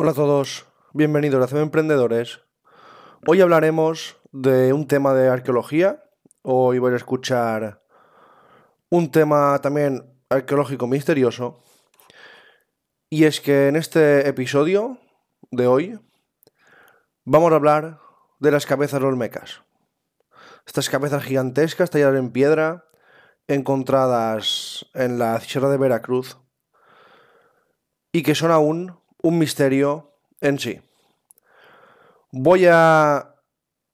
Hola a todos, bienvenidos a CB Emprendedores. Hoy hablaremos de un tema de arqueología. Hoy voy a escuchar un tema también arqueológico misterioso y es que en este episodio de hoy vamos a hablar de las cabezas olmecas. Estas cabezas gigantescas talladas en piedra, encontradas en la sierra de Veracruz, y que son aún un misterio en sí. Voy a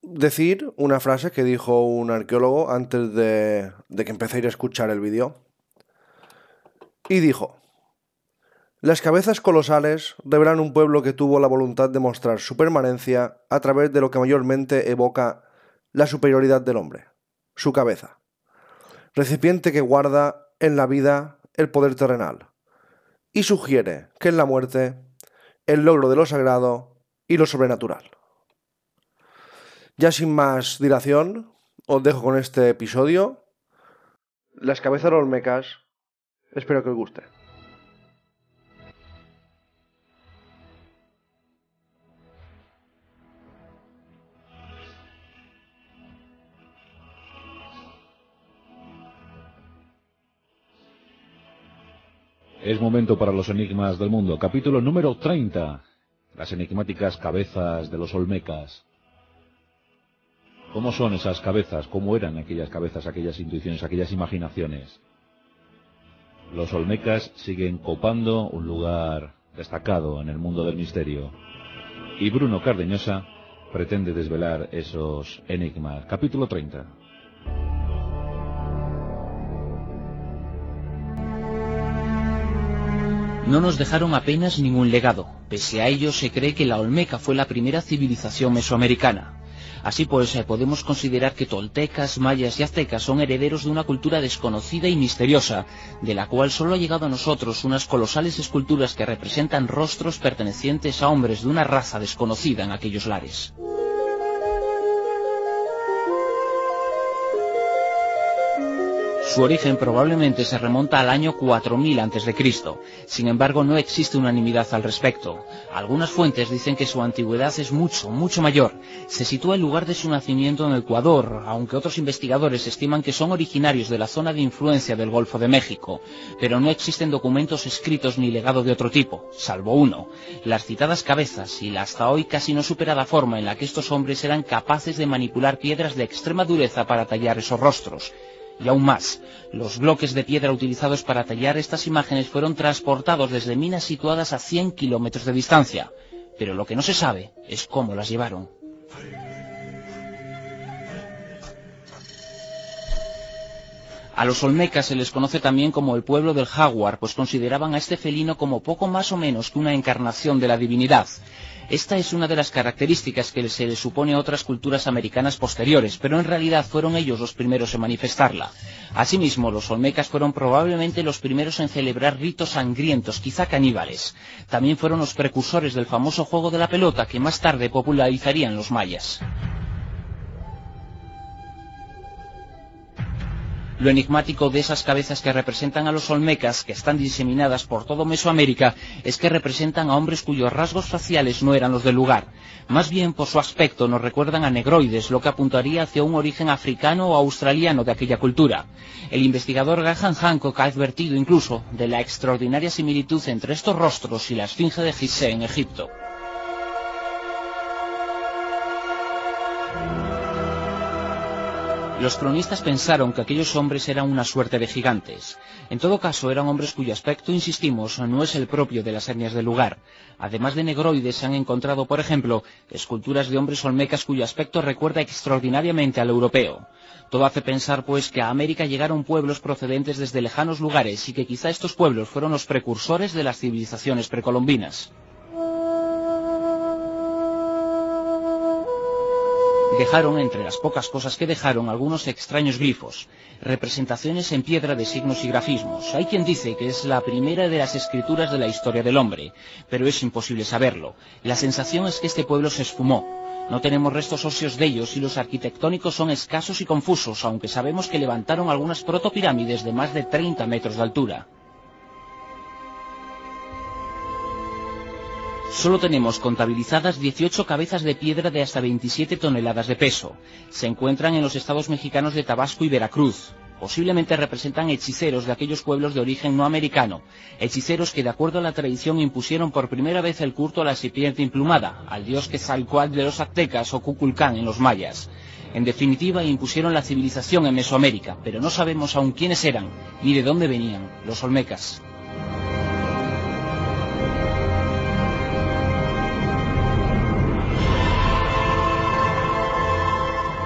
decir una frase que dijo un arqueólogo antes de, de que empecéis a escuchar el vídeo. Y dijo, las cabezas colosales revelan un pueblo que tuvo la voluntad de mostrar su permanencia a través de lo que mayormente evoca la superioridad del hombre, su cabeza, recipiente que guarda en la vida el poder terrenal, y sugiere que en la muerte el logro de lo sagrado y lo sobrenatural. Ya sin más dilación, os dejo con este episodio. Las cabezas olmecas. Espero que os guste. Es momento para los enigmas del mundo. Capítulo número 30. Las enigmáticas cabezas de los Olmecas. ¿Cómo son esas cabezas? ¿Cómo eran aquellas cabezas, aquellas intuiciones, aquellas imaginaciones? Los Olmecas siguen copando un lugar destacado en el mundo del misterio. Y Bruno Cardeñosa pretende desvelar esos enigmas. Capítulo 30. no nos dejaron apenas ningún legado. Pese a ello, se cree que la Olmeca fue la primera civilización mesoamericana. Así pues, eh, podemos considerar que toltecas, mayas y aztecas son herederos de una cultura desconocida y misteriosa, de la cual solo ha llegado a nosotros unas colosales esculturas que representan rostros pertenecientes a hombres de una raza desconocida en aquellos lares. Su origen probablemente se remonta al año 4000 a.C. Sin embargo, no existe unanimidad al respecto. Algunas fuentes dicen que su antigüedad es mucho, mucho mayor. Se sitúa el lugar de su nacimiento en Ecuador, aunque otros investigadores estiman que son originarios de la zona de influencia del Golfo de México. Pero no existen documentos escritos ni legado de otro tipo, salvo uno. Las citadas cabezas y la hasta hoy casi no superada forma en la que estos hombres eran capaces de manipular piedras de extrema dureza para tallar esos rostros. Y aún más, los bloques de piedra utilizados para tallar estas imágenes fueron transportados desde minas situadas a 100 kilómetros de distancia. Pero lo que no se sabe es cómo las llevaron. A los olmecas se les conoce también como el pueblo del jaguar, pues consideraban a este felino como poco más o menos que una encarnación de la divinidad. Esta es una de las características que se le supone a otras culturas americanas posteriores, pero en realidad fueron ellos los primeros en manifestarla. Asimismo, los olmecas fueron probablemente los primeros en celebrar ritos sangrientos, quizá caníbales. También fueron los precursores del famoso juego de la pelota que más tarde popularizarían los mayas. lo enigmático de esas cabezas que representan a los olmecas, que están diseminadas por todo Mesoamérica, es que representan a hombres cuyos rasgos faciales no eran los del lugar. Más bien por su aspecto nos recuerdan a negroides, lo que apuntaría hacia un origen africano o australiano de aquella cultura. El investigador Gahan Hancock ha advertido incluso de la extraordinaria similitud entre estos rostros y la esfinge de Gizeh en Egipto. Los cronistas pensaron que aquellos hombres eran una suerte de gigantes. En todo caso, eran hombres cuyo aspecto, insistimos, no es el propio de las etnias del lugar. Además de negroides, se han encontrado, por ejemplo, esculturas de hombres olmecas cuyo aspecto recuerda extraordinariamente al europeo. Todo hace pensar, pues, que a América llegaron pueblos procedentes desde lejanos lugares y que quizá estos pueblos fueron los precursores de las civilizaciones precolombinas. dejaron, entre las pocas cosas que dejaron, algunos extraños glifos, representaciones en piedra de signos y grafismos. Hay quien dice que es la primera de las escrituras de la historia del hombre, pero es imposible saberlo. La sensación es que este pueblo se esfumó, no tenemos restos óseos de ellos y los arquitectónicos son escasos y confusos, aunque sabemos que levantaron algunas protopirámides de más de 30 metros de altura. Solo tenemos contabilizadas 18 cabezas de piedra de hasta 27 toneladas de peso. Se encuentran en los estados mexicanos de Tabasco y Veracruz. Posiblemente representan hechiceros de aquellos pueblos de origen no americano, hechiceros que de acuerdo a la tradición impusieron por primera vez el culto a la serpiente emplumada, al dios que cual de los aztecas o Cuculcán en los mayas. En definitiva, impusieron la civilización en Mesoamérica, pero no sabemos aún quiénes eran ni de dónde venían los olmecas.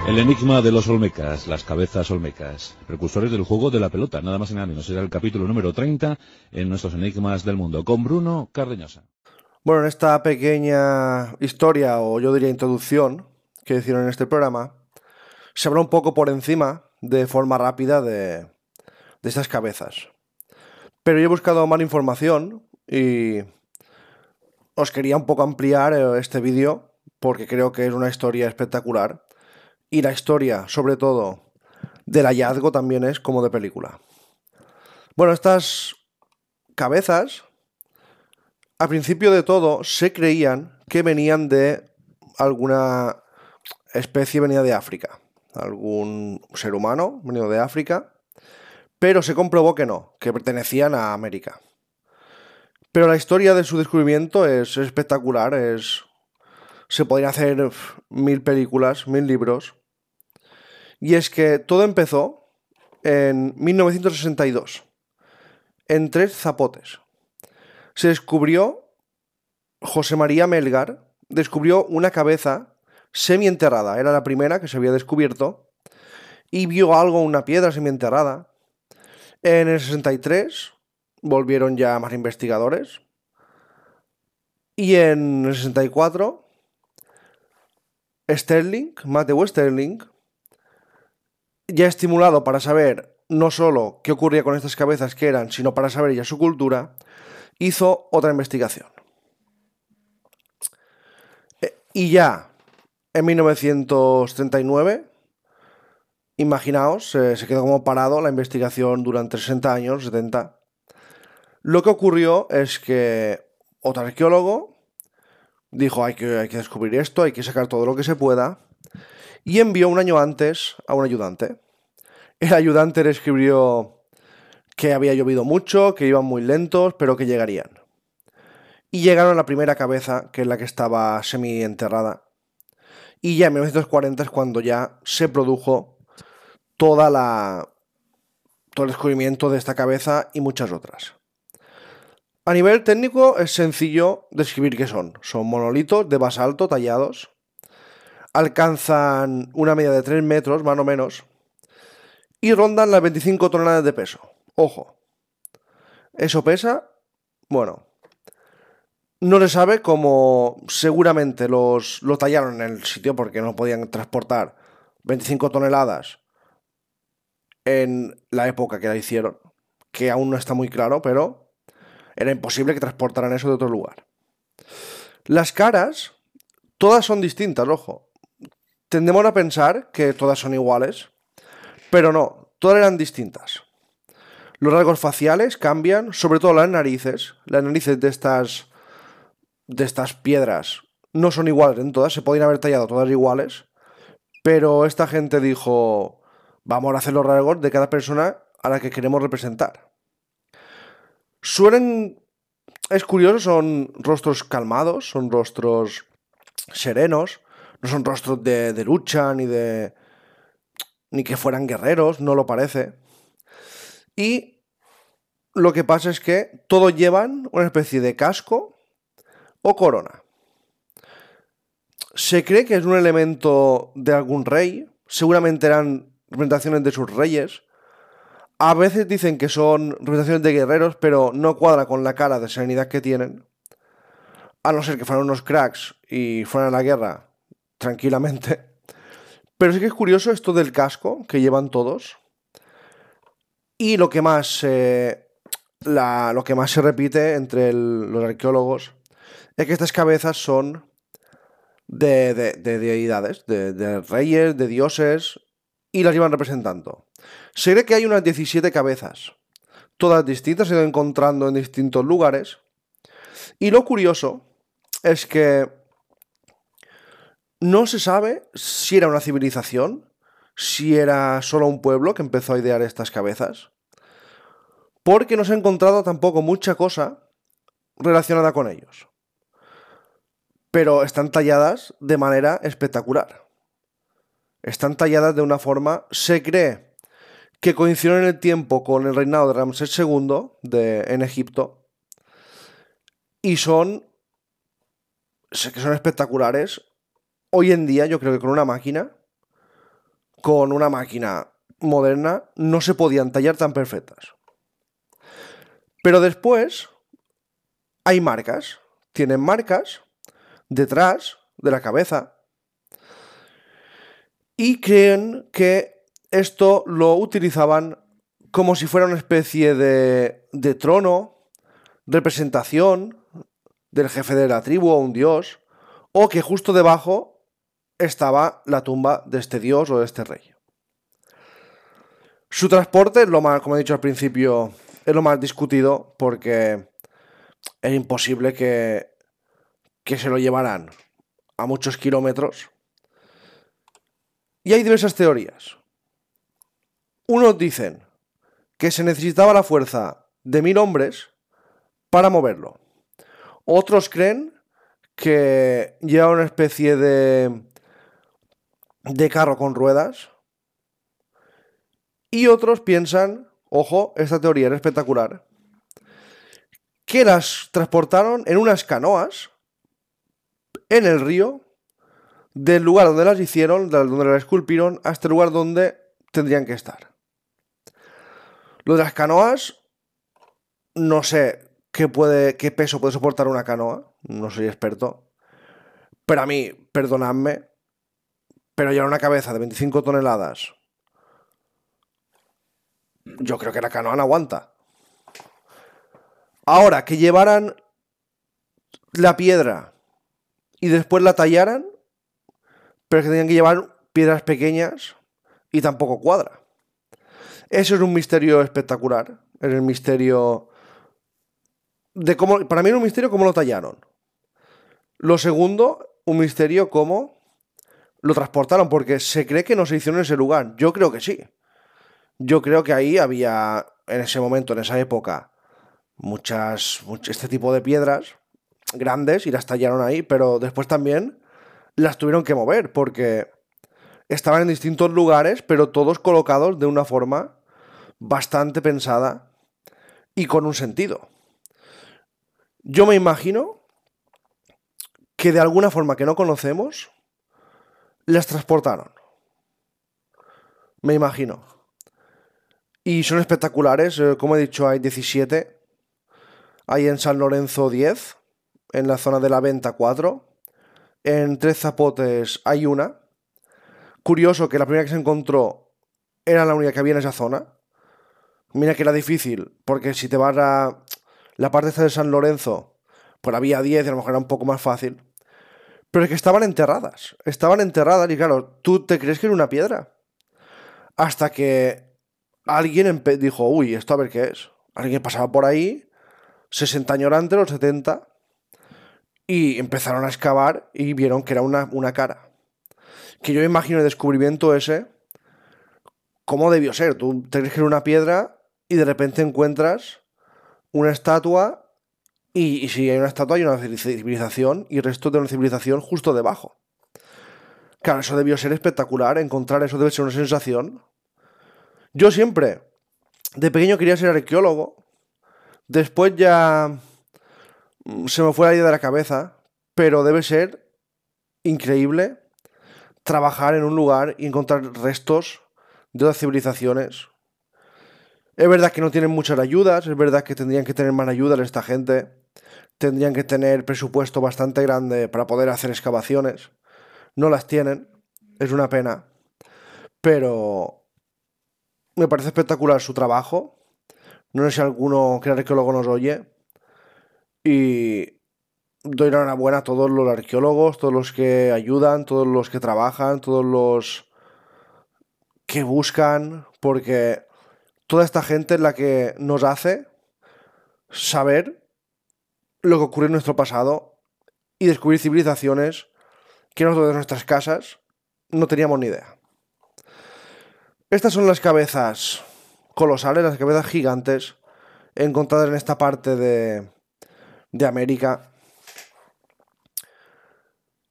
El enigma de los Olmecas, las cabezas Olmecas, precursores del juego de la pelota, nada más y nada menos. Será el capítulo número 30 en nuestros Enigmas del Mundo, con Bruno Cardeñosa. Bueno, en esta pequeña historia, o yo diría introducción, que hicieron en este programa, se habrá un poco por encima, de forma rápida, de, de estas cabezas. Pero yo he buscado más información y os quería un poco ampliar eh, este vídeo porque creo que es una historia espectacular y la historia, sobre todo, del hallazgo también es como de película. Bueno, estas cabezas, al principio de todo, se creían que venían de alguna especie venida de África, algún ser humano venido de África, pero se comprobó que no, que pertenecían a América. Pero la historia de su descubrimiento es espectacular, es se podrían hacer mil películas, mil libros, y es que todo empezó en 1962, en tres zapotes. Se descubrió, José María Melgar descubrió una cabeza semienterrada, era la primera que se había descubierto, y vio algo, una piedra semienterrada. En el 63 volvieron ya más investigadores, y en el 64, Sterling, Mateo Sterling, ya estimulado para saber no solo qué ocurría con estas cabezas que eran, sino para saber ya su cultura, hizo otra investigación. Eh, y ya en 1939, imaginaos, eh, se quedó como parado la investigación durante 60 años, 70. Lo que ocurrió es que otro arqueólogo dijo, hay que, hay que descubrir esto, hay que sacar todo lo que se pueda y envió un año antes a un ayudante. El ayudante le escribió que había llovido mucho, que iban muy lentos, pero que llegarían. Y llegaron a la primera cabeza, que es la que estaba semi enterrada. Y ya en 1940 es cuando ya se produjo toda la, todo el descubrimiento de esta cabeza y muchas otras. A nivel técnico es sencillo describir qué son. Son monolitos de basalto tallados alcanzan una media de 3 metros, más o menos, y rondan las 25 toneladas de peso. Ojo, eso pesa, bueno, no se sabe cómo seguramente los, lo tallaron en el sitio porque no podían transportar 25 toneladas en la época que la hicieron, que aún no está muy claro, pero era imposible que transportaran eso de otro lugar. Las caras, todas son distintas, ojo tendemos a pensar que todas son iguales, pero no, todas eran distintas. Los rasgos faciales cambian, sobre todo las narices. Las narices de estas, de estas piedras no son iguales en todas, se podían haber tallado todas iguales, pero esta gente dijo, vamos a hacer los rasgos de cada persona a la que queremos representar. Suelen, es curioso, son rostros calmados, son rostros serenos, no son rostros de, lucha ni de. ni que fueran guerreros, no lo parece. Y lo que pasa es que todos llevan una especie de casco o corona. Se cree que es un elemento de algún rey, seguramente eran representaciones de sus reyes. A veces dicen que son representaciones de guerreros, pero no cuadra con la cara de serenidad que tienen. A no ser que fueran unos cracks y fueran a la guerra tranquilamente. Pero sí que es curioso esto del casco que llevan todos. Y lo que más, eh, lo que más se repite entre los arqueólogos es que estas cabezas son de, deidades, de, reyes, de dioses, y las llevan representando. Se cree que hay unas 17 cabezas, todas distintas, se van encontrando en distintos lugares. Y lo curioso es que no se sabe si era una civilización, si era solo un pueblo que empezó a idear estas cabezas, porque no se ha encontrado tampoco mucha cosa relacionada con ellos. Pero están talladas de manera espectacular. Están talladas de una forma, se cree que coincidieron en el tiempo con el reinado de Ramsés II de, en Egipto y son, que son espectaculares hoy en día yo creo que con una máquina, con una máquina moderna, no se podían tallar tan perfectas. Pero después hay marcas, tienen marcas detrás de la cabeza y creen que esto lo utilizaban como si fuera una especie de, de trono, representación del jefe de la tribu o un dios, o que justo debajo estaba la tumba de este dios o de este rey. Su transporte, lo más, como he dicho al principio, es lo más discutido porque es imposible que, que se lo llevaran a muchos kilómetros. Y hay diversas teorías. Unos dicen que se necesitaba la fuerza de mil hombres para moverlo. Otros creen que lleva una especie de de carro con ruedas. Y otros piensan, ojo, esta teoría era espectacular, que las transportaron en unas canoas en el río, del lugar donde las hicieron, donde las esculpieron, hasta el lugar donde tendrían que estar. Lo de las canoas, no sé qué, puede, qué peso puede soportar una canoa, no soy experto, pero a mí, perdonadme, pero era una cabeza de 25 toneladas, yo creo que la canoa no aguanta. Ahora, que llevaran la piedra y después la tallaran, pero que tenían que llevar piedras pequeñas y tampoco cuadra. Eso es un misterio espectacular. Es el misterio de cómo. Para mí era un misterio cómo lo tallaron. Lo segundo, un misterio cómo lo transportaron porque se cree que no se hicieron en ese lugar. Yo creo que sí. Yo creo que ahí había, en ese momento, en esa época, muchas, este tipo de piedras grandes y las tallaron ahí, pero después también las tuvieron que mover porque estaban en distintos lugares, pero todos colocados de una forma bastante pensada y con un sentido. Yo me imagino que de alguna forma que no conocemos, las transportaron. Me imagino. Y son espectaculares, eh, como he dicho, hay 17. Hay en San Lorenzo 10, en la zona de la venta 4. En Tres Zapotes hay una. Curioso que la primera que se encontró era la única que había en esa zona. Mira que era difícil, porque si te vas a la parte de San Lorenzo, pues había 10 y a lo mejor era un poco más fácil. Pero es que estaban enterradas. Estaban enterradas y claro, tú te crees que era una piedra. Hasta que alguien dijo, uy, esto a ver qué es. Alguien pasaba por ahí, 60 años antes, los 70, y empezaron a excavar y vieron que era una, una cara. Que yo imagino el descubrimiento ese, ¿cómo debió ser? Tú te crees que era una piedra y de repente encuentras una estatua y, si hay una estatua, hay una civilización y restos de una civilización justo debajo. Claro, eso debió ser espectacular, encontrar eso debe ser una sensación. Yo siempre, de pequeño quería ser arqueólogo, después ya mm, se me fue la idea de la cabeza, pero debe ser increíble trabajar en un lugar y encontrar restos de otras civilizaciones. Es verdad que no tienen muchas ayudas, es verdad que tendrían que tener más ayudas esta gente, tendrían que tener presupuesto bastante grande para poder hacer excavaciones. No las tienen, es una pena. Pero me parece espectacular su trabajo. No sé si alguno que arqueólogo nos oye. Y doy la enhorabuena a todos los arqueólogos, todos los que ayudan, todos los que trabajan, todos los que buscan, porque toda esta gente es la que nos hace saber lo que ocurrió en nuestro pasado y descubrir civilizaciones que nosotros de nuestras casas no teníamos ni idea. Estas son las cabezas colosales, las cabezas gigantes encontradas en esta parte de, de América.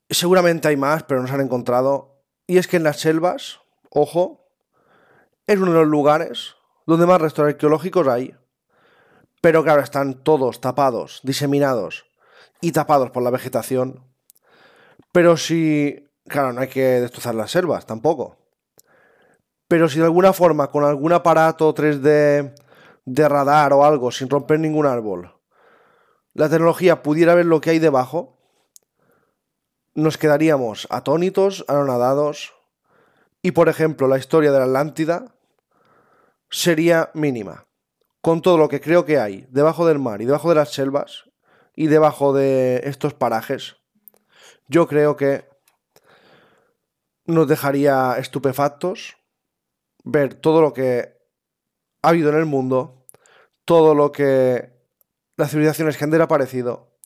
Seguramente hay más, pero no se han encontrado. Y es que en las selvas, ojo, es uno de los lugares donde más restos arqueológicos hay pero claro, están todos tapados, diseminados y tapados por la vegetación. Pero si, claro, no hay que destrozar las selvas tampoco. Pero si de alguna forma, con algún aparato 3D de radar o algo, sin romper ningún árbol, la tecnología pudiera ver lo que hay debajo, nos quedaríamos atónitos, anonadados, y por ejemplo la historia de la Atlántida sería mínima con todo lo que creo que hay debajo del mar y debajo de las selvas y debajo de estos parajes, yo creo que nos dejaría estupefactos ver todo lo que ha habido en el mundo, todo lo que las civilizaciones que ha parecido,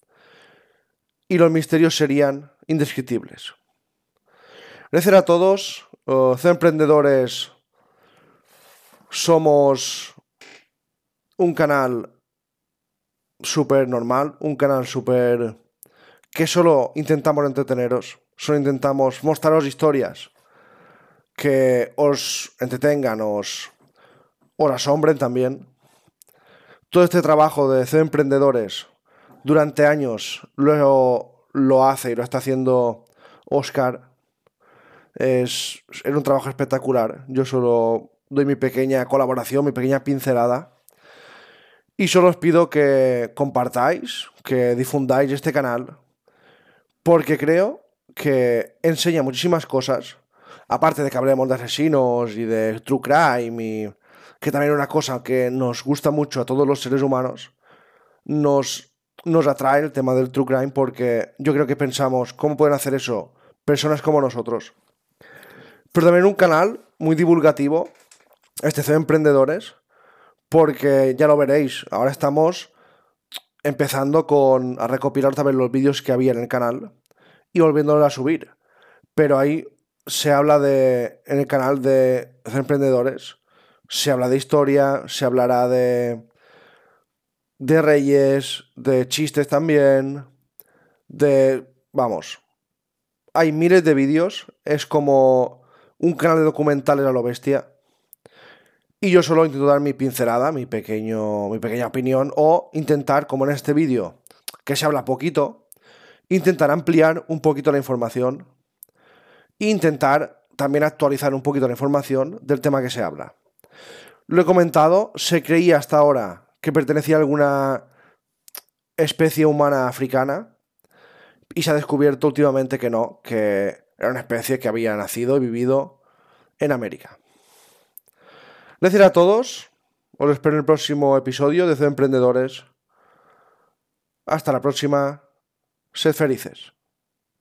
y los misterios serían indescriptibles. Gracias a todos, uh, emprendedores, somos un canal súper normal, un canal súper que solo intentamos entreteneros, solo intentamos mostraros historias que os entretengan, os, asombren también. Todo este trabajo de ser emprendedores durante años luego lo hace y lo está haciendo Oscar. es un trabajo espectacular. Yo solo doy mi pequeña colaboración, mi pequeña pincelada. Y solo os pido que compartáis, que difundáis este canal, porque creo que enseña muchísimas cosas, aparte de que hablemos de asesinos y de true crime, y que también es una cosa que nos gusta mucho a todos los seres humanos, nos, nos atrae el tema del true crime porque yo creo que pensamos, ¿cómo pueden hacer eso personas como nosotros? Pero también un canal muy divulgativo, este de Emprendedores, porque ya lo veréis, ahora estamos empezando con a recopilar también los vídeos que había en el canal y volviéndolos a subir. Pero ahí se habla de, en el canal de emprendedores, se habla de historia, se hablará de, de reyes, de chistes también, de, vamos, hay miles de vídeos, es como un canal de documentales a lo bestia y yo solo intento dar mi pincelada, mi, pequeño, mi pequeña opinión o intentar, como en este vídeo, que se habla poquito, intentar ampliar un poquito la información e intentar también actualizar un poquito la información del tema que se habla. Lo he comentado, se creía hasta ahora que pertenecía a alguna especie humana africana y se ha descubierto últimamente que no, que era una especie que había nacido y vivido en América. Gracias a todos. Os espero en el próximo episodio de Cero Emprendedores. Hasta la próxima. Sed felices.